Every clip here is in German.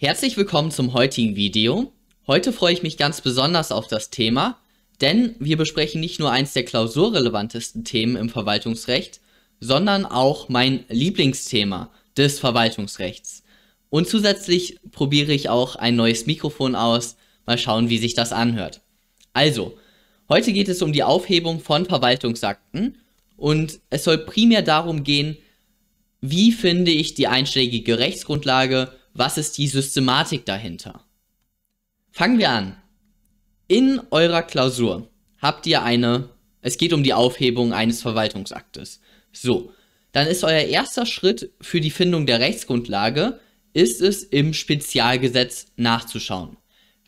Herzlich willkommen zum heutigen Video. Heute freue ich mich ganz besonders auf das Thema, denn wir besprechen nicht nur eins der klausurrelevantesten Themen im Verwaltungsrecht, sondern auch mein Lieblingsthema des Verwaltungsrechts. Und zusätzlich probiere ich auch ein neues Mikrofon aus, mal schauen, wie sich das anhört. Also, heute geht es um die Aufhebung von Verwaltungsakten und es soll primär darum gehen, wie finde ich die einschlägige Rechtsgrundlage was ist die Systematik dahinter? Fangen wir an. In eurer Klausur habt ihr eine, es geht um die Aufhebung eines Verwaltungsaktes. So, dann ist euer erster Schritt für die Findung der Rechtsgrundlage, ist es im Spezialgesetz nachzuschauen.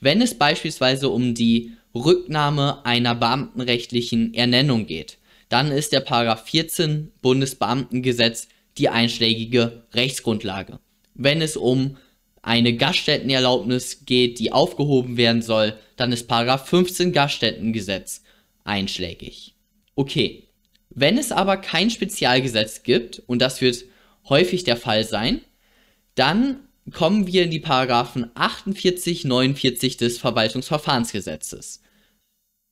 Wenn es beispielsweise um die Rücknahme einer beamtenrechtlichen Ernennung geht, dann ist der Paragraph 14 Bundesbeamtengesetz die einschlägige Rechtsgrundlage wenn es um eine Gaststättenerlaubnis geht, die aufgehoben werden soll, dann ist 15 Gaststättengesetz einschlägig. Okay, wenn es aber kein Spezialgesetz gibt, und das wird häufig der Fall sein, dann kommen wir in die Paragraphen 48, 49 des Verwaltungsverfahrensgesetzes.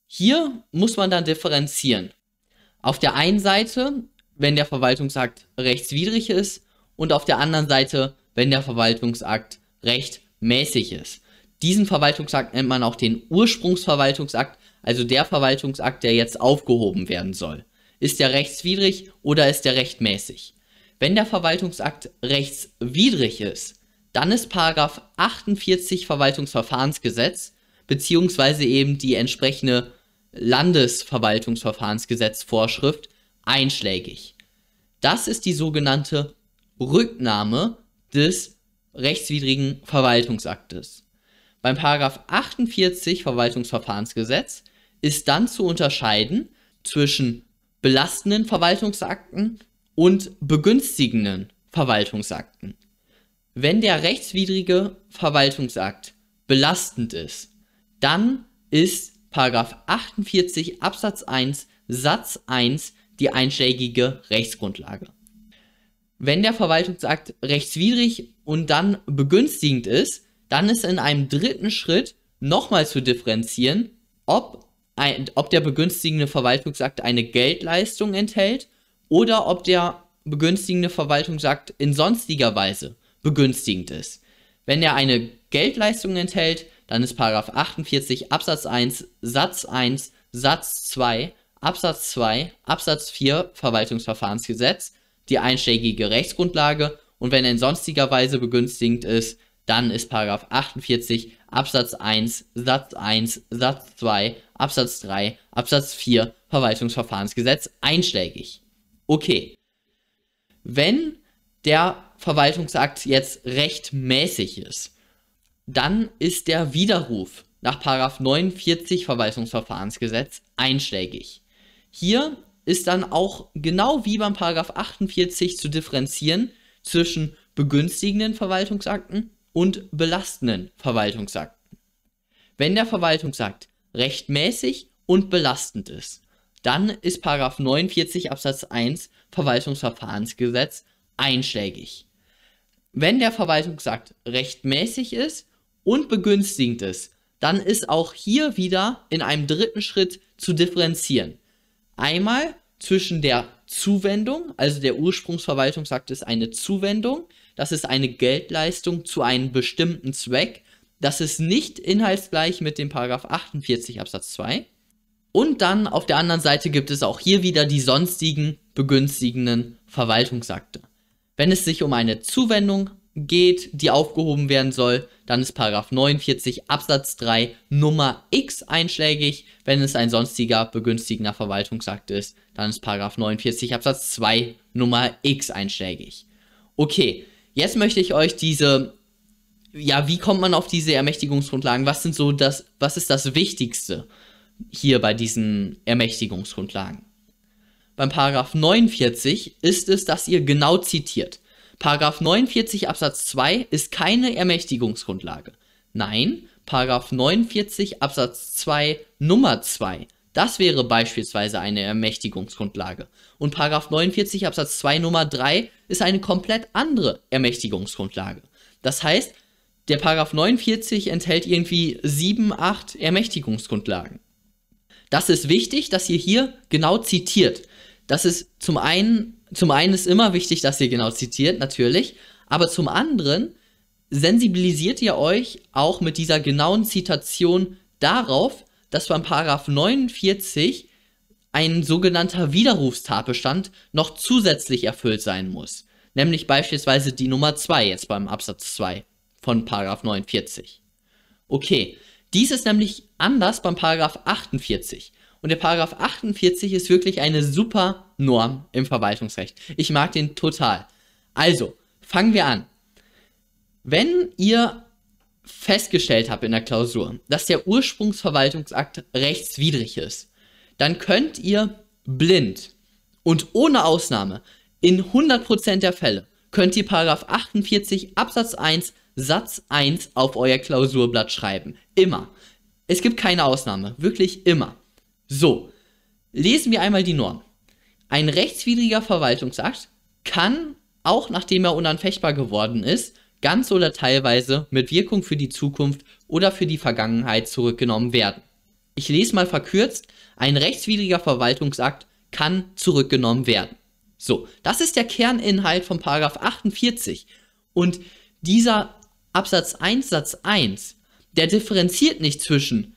Hier muss man dann differenzieren. Auf der einen Seite, wenn der Verwaltung sagt, rechtswidrig ist, und auf der anderen Seite, wenn der Verwaltungsakt rechtmäßig ist. Diesen Verwaltungsakt nennt man auch den Ursprungsverwaltungsakt, also der Verwaltungsakt, der jetzt aufgehoben werden soll. Ist der rechtswidrig oder ist der rechtmäßig? Wenn der Verwaltungsakt rechtswidrig ist, dann ist Paragraph 48 Verwaltungsverfahrensgesetz beziehungsweise eben die entsprechende Landesverwaltungsverfahrensgesetzvorschrift einschlägig. Das ist die sogenannte Rücknahme des rechtswidrigen Verwaltungsaktes. Beim Paragraph 48 Verwaltungsverfahrensgesetz ist dann zu unterscheiden zwischen belastenden Verwaltungsakten und begünstigenden Verwaltungsakten. Wenn der rechtswidrige Verwaltungsakt belastend ist, dann ist Paragraph 48 Absatz 1 Satz 1 die einschlägige Rechtsgrundlage wenn der Verwaltungsakt rechtswidrig und dann begünstigend ist, dann ist in einem dritten Schritt nochmal zu differenzieren, ob, ein, ob der begünstigende Verwaltungsakt eine Geldleistung enthält oder ob der begünstigende Verwaltungsakt in sonstiger Weise begünstigend ist. Wenn er eine Geldleistung enthält, dann ist 48 Absatz 1 Satz 1 Satz 2 Absatz 2 Absatz 4 Verwaltungsverfahrensgesetz die einschlägige Rechtsgrundlage und wenn er in sonstiger Weise begünstigend ist, dann ist 48 Absatz 1, Satz 1, Satz 2, Absatz 3, Absatz 4 Verwaltungsverfahrensgesetz einschlägig. Okay. Wenn der Verwaltungsakt jetzt rechtmäßig ist, dann ist der Widerruf nach 49 Verwaltungsverfahrensgesetz einschlägig. Hier ist dann auch genau wie beim Paragraph 48 zu differenzieren zwischen begünstigenden Verwaltungsakten und belastenden Verwaltungsakten. Wenn der Verwaltungsakt rechtmäßig und belastend ist, dann ist Paragraph 49 Absatz 1 Verwaltungsverfahrensgesetz einschlägig. Wenn der Verwaltungsakt rechtmäßig ist und begünstigend ist, dann ist auch hier wieder in einem dritten Schritt zu differenzieren. Einmal zwischen der Zuwendung, also der Ursprungsverwaltung sagt es eine Zuwendung, das ist eine Geldleistung zu einem bestimmten Zweck, das ist nicht inhaltsgleich mit dem Paragraph 48 Absatz 2. Und dann auf der anderen Seite gibt es auch hier wieder die sonstigen begünstigenden Verwaltungsakte. Wenn es sich um eine Zuwendung geht, die aufgehoben werden soll, dann ist 49 Absatz 3 Nummer X einschlägig. Wenn es ein sonstiger begünstigender Verwaltungsakt ist, dann ist 49 Absatz 2 Nummer X einschlägig. Okay, jetzt möchte ich euch diese ja, wie kommt man auf diese Ermächtigungsgrundlagen? Was sind so das was ist das wichtigste hier bei diesen Ermächtigungsgrundlagen? Beim 49 ist es, dass ihr genau zitiert. Paragraph 49 Absatz 2 ist keine Ermächtigungsgrundlage. Nein, Paragraph 49 Absatz 2 Nummer 2, das wäre beispielsweise eine Ermächtigungsgrundlage. Und Paragraph 49 Absatz 2 Nummer 3 ist eine komplett andere Ermächtigungsgrundlage. Das heißt, der Paragraph 49 enthält irgendwie 7, 8 Ermächtigungsgrundlagen. Das ist wichtig, dass ihr hier genau zitiert. Das ist zum einen zum einen ist immer wichtig, dass ihr genau zitiert, natürlich, aber zum anderen sensibilisiert ihr euch auch mit dieser genauen Zitation darauf, dass beim Paragraph 49 ein sogenannter Widerrufstatbestand noch zusätzlich erfüllt sein muss. Nämlich beispielsweise die Nummer 2 jetzt beim Absatz 2 von Paragraph 49. Okay, dies ist nämlich anders beim Paragraph 48. Und der Paragraph 48 ist wirklich eine super Norm im Verwaltungsrecht. Ich mag den total. Also, fangen wir an. Wenn ihr festgestellt habt in der Klausur, dass der Ursprungsverwaltungsakt rechtswidrig ist, dann könnt ihr blind und ohne Ausnahme in 100% der Fälle könnt ihr Paragraph 48 Absatz 1 Satz 1 auf euer Klausurblatt schreiben. Immer. Es gibt keine Ausnahme. Wirklich immer. So, lesen wir einmal die Norm. Ein rechtswidriger Verwaltungsakt kann, auch nachdem er unanfechtbar geworden ist, ganz oder teilweise mit Wirkung für die Zukunft oder für die Vergangenheit zurückgenommen werden. Ich lese mal verkürzt, ein rechtswidriger Verwaltungsakt kann zurückgenommen werden. So, das ist der Kerninhalt von Paragraph 48 und dieser Absatz 1 Satz 1, der differenziert nicht zwischen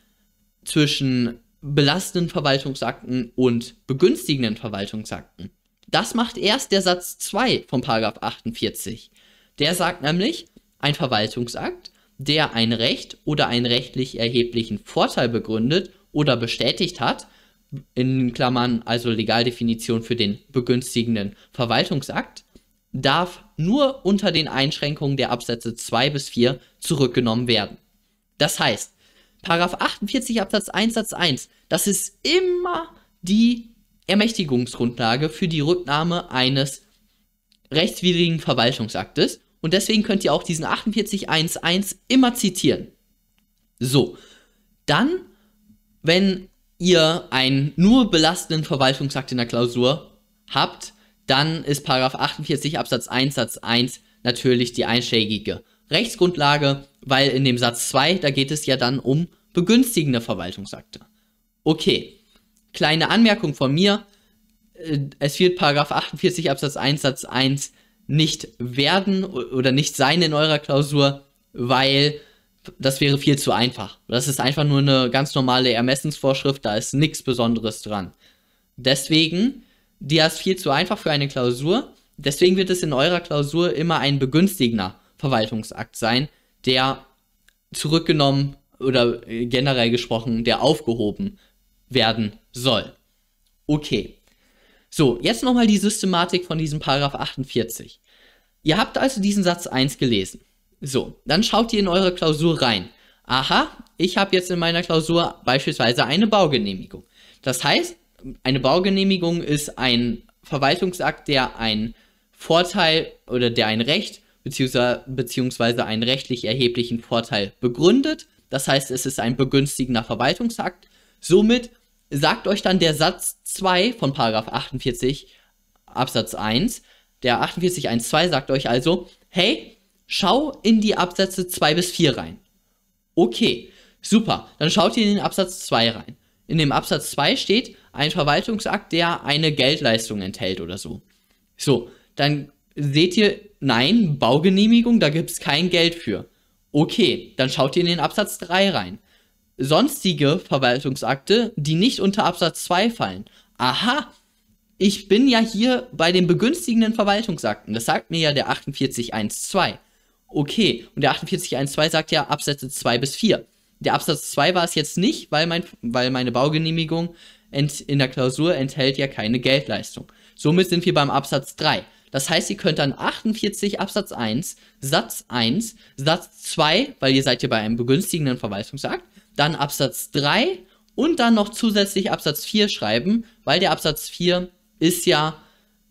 zwischen belastenden Verwaltungsakten und begünstigenden Verwaltungsakten. Das macht erst der Satz 2 von Paragraph 48. Der sagt nämlich, ein Verwaltungsakt, der ein Recht oder einen rechtlich erheblichen Vorteil begründet oder bestätigt hat, in Klammern also Legaldefinition für den begünstigenden Verwaltungsakt, darf nur unter den Einschränkungen der Absätze 2 bis 4 zurückgenommen werden. Das heißt, Paragraph 48 Absatz 1 Satz 1, das ist immer die Ermächtigungsgrundlage für die Rücknahme eines rechtswidrigen Verwaltungsaktes. Und deswegen könnt ihr auch diesen 48 1 immer zitieren. So, dann, wenn ihr einen nur belastenden Verwaltungsakt in der Klausur habt, dann ist Paragraph 48 Absatz 1 Satz 1 natürlich die einschlägige Rechtsgrundlage, weil in dem Satz 2, da geht es ja dann um begünstigende Verwaltungsakte. Okay, kleine Anmerkung von mir. Äh, es wird Paragraph 48 Absatz 1 Satz 1 nicht werden oder nicht sein in eurer Klausur, weil das wäre viel zu einfach. Das ist einfach nur eine ganz normale Ermessensvorschrift, da ist nichts Besonderes dran. Deswegen, die ist viel zu einfach für eine Klausur. Deswegen wird es in eurer Klausur immer ein begünstigender Verwaltungsakt sein, der zurückgenommen oder generell gesprochen, der aufgehoben werden soll. Okay. So, jetzt nochmal die Systematik von diesem Paragraph 48. Ihr habt also diesen Satz 1 gelesen. So, dann schaut ihr in eure Klausur rein. Aha, ich habe jetzt in meiner Klausur beispielsweise eine Baugenehmigung. Das heißt, eine Baugenehmigung ist ein Verwaltungsakt, der einen Vorteil oder der ein Recht beziehungsweise, beziehungsweise einen rechtlich erheblichen Vorteil begründet. Das heißt, es ist ein begünstigender Verwaltungsakt. Somit sagt euch dann der Satz 2 von Paragraph 48 Absatz 1, der 48 1 2 sagt euch also, hey, schau in die Absätze 2 bis 4 rein. Okay, super, dann schaut ihr in den Absatz 2 rein. In dem Absatz 2 steht ein Verwaltungsakt, der eine Geldleistung enthält oder so. So, dann seht ihr, nein, Baugenehmigung, da gibt es kein Geld für. Okay, dann schaut ihr in den Absatz 3 rein. Sonstige Verwaltungsakte, die nicht unter Absatz 2 fallen. Aha, ich bin ja hier bei den begünstigenden Verwaltungsakten. Das sagt mir ja der 4812. Okay, und der 4812 sagt ja Absätze 2 bis 4. Der Absatz 2 war es jetzt nicht, weil, mein, weil meine Baugenehmigung in der Klausur enthält ja keine Geldleistung. Somit sind wir beim Absatz 3. Das heißt, ihr könnt dann 48 Absatz 1, Satz 1, Satz 2, weil ihr seid hier bei einem begünstigenden Verwaltungsakt, dann Absatz 3 und dann noch zusätzlich Absatz 4 schreiben, weil der Absatz 4 ist ja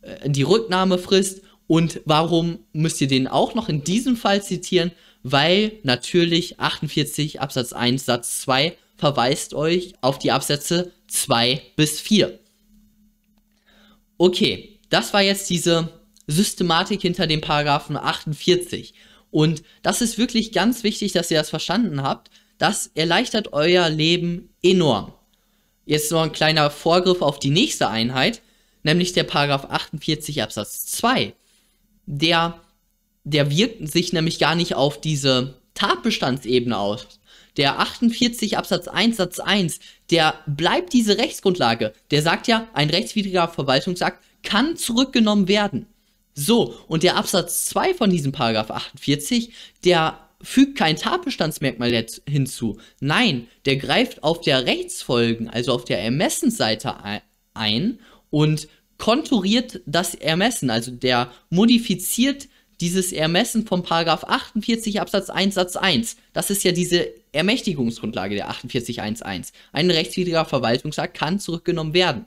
äh, die Rücknahmefrist und warum müsst ihr den auch noch in diesem Fall zitieren? Weil natürlich 48 Absatz 1 Satz 2 verweist euch auf die Absätze 2 bis 4. Okay, das war jetzt diese Systematik hinter dem Paragraphen 48. Und das ist wirklich ganz wichtig, dass ihr das verstanden habt. Das erleichtert euer Leben enorm. Jetzt noch ein kleiner Vorgriff auf die nächste Einheit, nämlich der Paragraph 48 Absatz 2. Der, der wirkt sich nämlich gar nicht auf diese Tatbestandsebene aus. Der 48 Absatz 1 Satz 1, der bleibt diese Rechtsgrundlage. Der sagt ja, ein rechtswidriger Verwaltungsakt kann zurückgenommen werden. So, und der Absatz 2 von diesem Paragraph 48, der fügt kein Tatbestandsmerkmal hinzu. Nein, der greift auf der Rechtsfolgen, also auf der Ermessensseite ein und konturiert das Ermessen, also der modifiziert dieses Ermessen vom Paragraph 48 Absatz 1 Satz 1. Das ist ja diese Ermächtigungsgrundlage der 48.1.1. Ein rechtswidriger Verwaltungsakt kann zurückgenommen werden.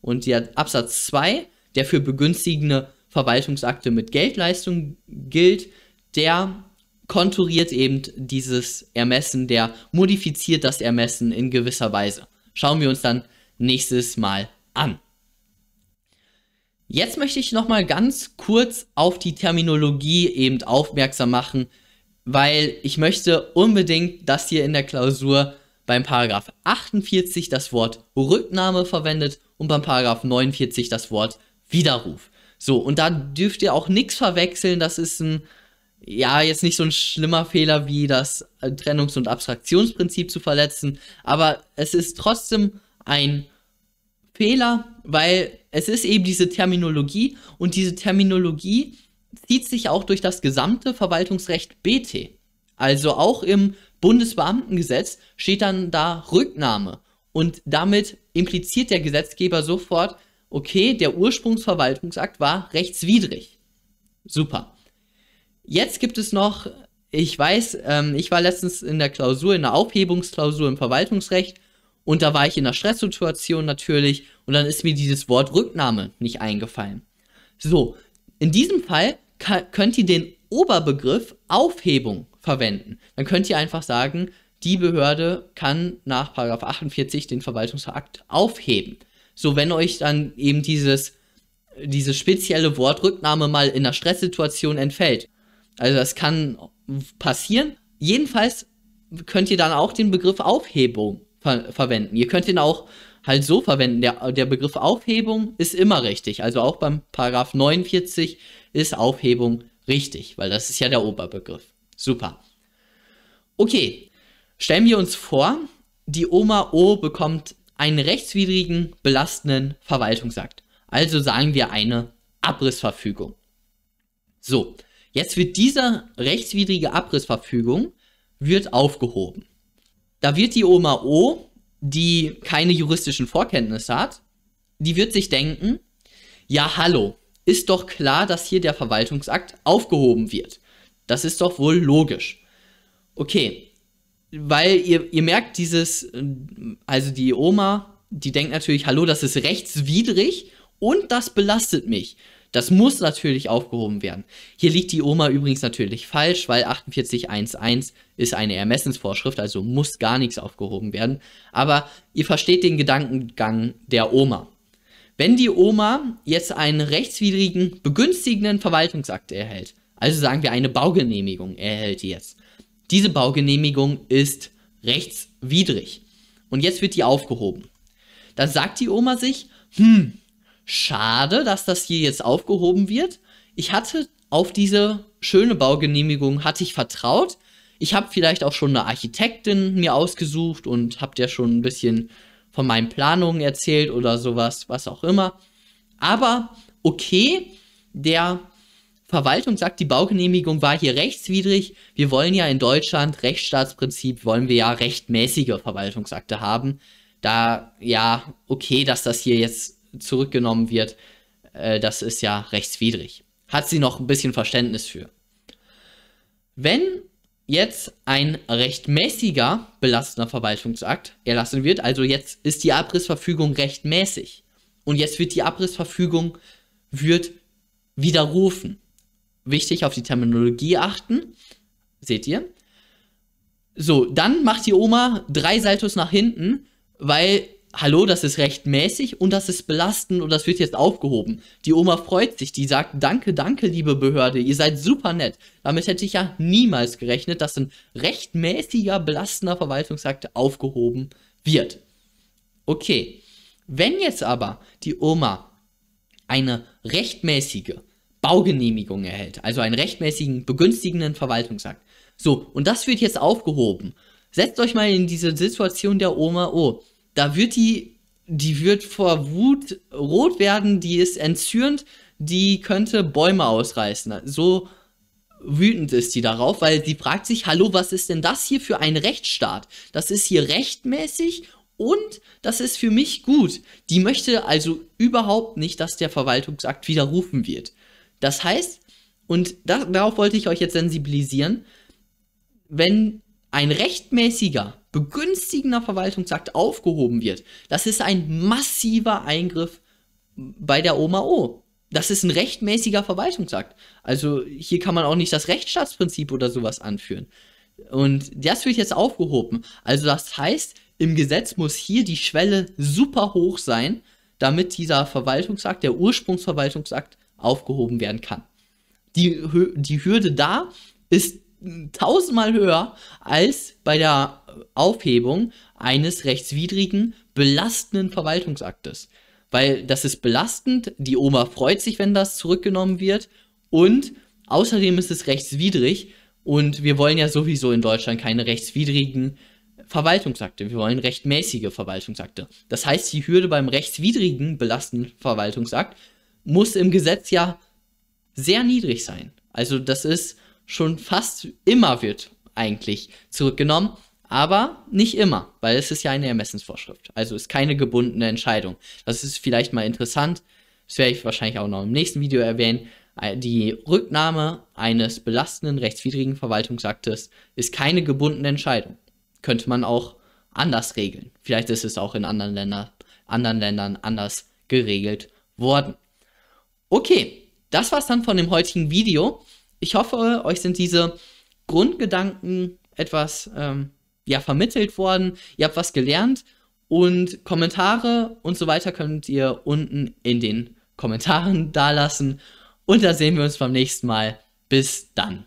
Und der Absatz 2, der für begünstigende Verwaltungsakte mit Geldleistung gilt, der konturiert eben dieses Ermessen, der modifiziert das Ermessen in gewisser Weise. Schauen wir uns dann nächstes Mal an. Jetzt möchte ich nochmal ganz kurz auf die Terminologie eben aufmerksam machen, weil ich möchte unbedingt, dass hier in der Klausur beim Paragraph 48 das Wort Rücknahme verwendet und beim Paragraph 49 das Wort Widerruf. So, und da dürft ihr auch nichts verwechseln. Das ist ein, ja, jetzt nicht so ein schlimmer Fehler wie das Trennungs- und Abstraktionsprinzip zu verletzen, aber es ist trotzdem ein Fehler, weil es ist eben diese Terminologie und diese Terminologie zieht sich auch durch das gesamte Verwaltungsrecht BT. Also auch im Bundesbeamtengesetz steht dann da Rücknahme und damit impliziert der Gesetzgeber sofort, okay, der Ursprungsverwaltungsakt war rechtswidrig. Super. Jetzt gibt es noch, ich weiß, ähm, ich war letztens in der Klausur, in der Aufhebungsklausur im Verwaltungsrecht und da war ich in einer Stresssituation natürlich und dann ist mir dieses Wort Rücknahme nicht eingefallen. So, in diesem Fall könnt ihr den Oberbegriff Aufhebung verwenden. Dann könnt ihr einfach sagen, die Behörde kann nach 48 den Verwaltungsakt aufheben. So, wenn euch dann eben dieses, diese spezielle Wortrücknahme mal in einer Stresssituation entfällt. Also das kann passieren. Jedenfalls könnt ihr dann auch den Begriff Aufhebung ver verwenden. Ihr könnt ihn auch halt so verwenden. Der, der Begriff Aufhebung ist immer richtig. Also auch beim Paragraph 49 ist Aufhebung richtig, weil das ist ja der Oberbegriff. Super. Okay, stellen wir uns vor, die Oma O bekommt einen rechtswidrigen, belastenden Verwaltungsakt. Also sagen wir eine Abrissverfügung. So, jetzt wird diese rechtswidrige Abrissverfügung wird aufgehoben. Da wird die Oma O, die keine juristischen Vorkenntnisse hat, die wird sich denken, ja hallo, ist doch klar, dass hier der Verwaltungsakt aufgehoben wird. Das ist doch wohl logisch. Okay, weil ihr, ihr merkt dieses, also die Oma, die denkt natürlich, hallo, das ist rechtswidrig und das belastet mich. Das muss natürlich aufgehoben werden. Hier liegt die Oma übrigens natürlich falsch, weil 4811 ist eine Ermessensvorschrift, also muss gar nichts aufgehoben werden. Aber ihr versteht den Gedankengang der Oma. Wenn die Oma jetzt einen rechtswidrigen, begünstigenden Verwaltungsakt erhält, also sagen wir eine Baugenehmigung erhält die jetzt, diese Baugenehmigung ist rechtswidrig. Und jetzt wird die aufgehoben. Dann sagt die Oma sich, hm, schade, dass das hier jetzt aufgehoben wird. Ich hatte auf diese schöne Baugenehmigung, hatte ich vertraut. Ich habe vielleicht auch schon eine Architektin mir ausgesucht und habe der schon ein bisschen von meinen Planungen erzählt oder sowas, was auch immer. Aber okay, der Verwaltung sagt, die Baugenehmigung war hier rechtswidrig. Wir wollen ja in Deutschland, Rechtsstaatsprinzip, wollen wir ja rechtmäßige Verwaltungsakte haben. Da, ja, okay, dass das hier jetzt zurückgenommen wird, äh, das ist ja rechtswidrig. Hat sie noch ein bisschen Verständnis für. Wenn jetzt ein rechtmäßiger belastender Verwaltungsakt erlassen wird, also jetzt ist die Abrissverfügung rechtmäßig und jetzt wird die Abrissverfügung wird widerrufen wichtig, auf die Terminologie achten. Seht ihr? So, dann macht die Oma drei Saltos nach hinten, weil, hallo, das ist rechtmäßig und das ist belastend und das wird jetzt aufgehoben. Die Oma freut sich, die sagt, danke, danke, liebe Behörde, ihr seid super nett. Damit hätte ich ja niemals gerechnet, dass ein rechtmäßiger, belastender Verwaltungsakt aufgehoben wird. Okay, wenn jetzt aber die Oma eine rechtmäßige, Baugenehmigung erhält, also einen rechtmäßigen, begünstigenden Verwaltungsakt. So, und das wird jetzt aufgehoben. Setzt euch mal in diese Situation der Oma, oh, da wird die, die wird vor Wut rot werden, die ist entzürnt, die könnte Bäume ausreißen. So wütend ist die darauf, weil sie fragt sich, hallo, was ist denn das hier für ein Rechtsstaat? Das ist hier rechtmäßig und das ist für mich gut. Die möchte also überhaupt nicht, dass der Verwaltungsakt widerrufen wird. Das heißt, und da, darauf wollte ich euch jetzt sensibilisieren, wenn ein rechtmäßiger, begünstigender Verwaltungsakt aufgehoben wird, das ist ein massiver Eingriff bei der OMAO. Das ist ein rechtmäßiger Verwaltungsakt. Also hier kann man auch nicht das Rechtsstaatsprinzip oder sowas anführen. Und das wird jetzt aufgehoben. Also das heißt, im Gesetz muss hier die Schwelle super hoch sein, damit dieser Verwaltungsakt, der Ursprungsverwaltungsakt, aufgehoben werden kann. Die, die Hürde da ist tausendmal höher als bei der Aufhebung eines rechtswidrigen, belastenden Verwaltungsaktes. Weil das ist belastend, die Oma freut sich, wenn das zurückgenommen wird und außerdem ist es rechtswidrig und wir wollen ja sowieso in Deutschland keine rechtswidrigen Verwaltungsakte, wir wollen rechtmäßige Verwaltungsakte. Das heißt, die Hürde beim rechtswidrigen belastenden Verwaltungsakt muss im Gesetz ja sehr niedrig sein. Also das ist schon fast immer wird eigentlich zurückgenommen, aber nicht immer, weil es ist ja eine Ermessensvorschrift. Also ist keine gebundene Entscheidung. Das ist vielleicht mal interessant. Das werde ich wahrscheinlich auch noch im nächsten Video erwähnen. Äh, die Rücknahme eines belastenden rechtswidrigen Verwaltungsaktes ist keine gebundene Entscheidung. Könnte man auch anders regeln. Vielleicht ist es auch in anderen, Länder, anderen Ländern anders geregelt worden. Okay, das war's dann von dem heutigen Video. Ich hoffe, euch sind diese Grundgedanken etwas ähm, ja, vermittelt worden. Ihr habt was gelernt und Kommentare und so weiter könnt ihr unten in den Kommentaren dalassen. Und da sehen wir uns beim nächsten Mal. Bis dann.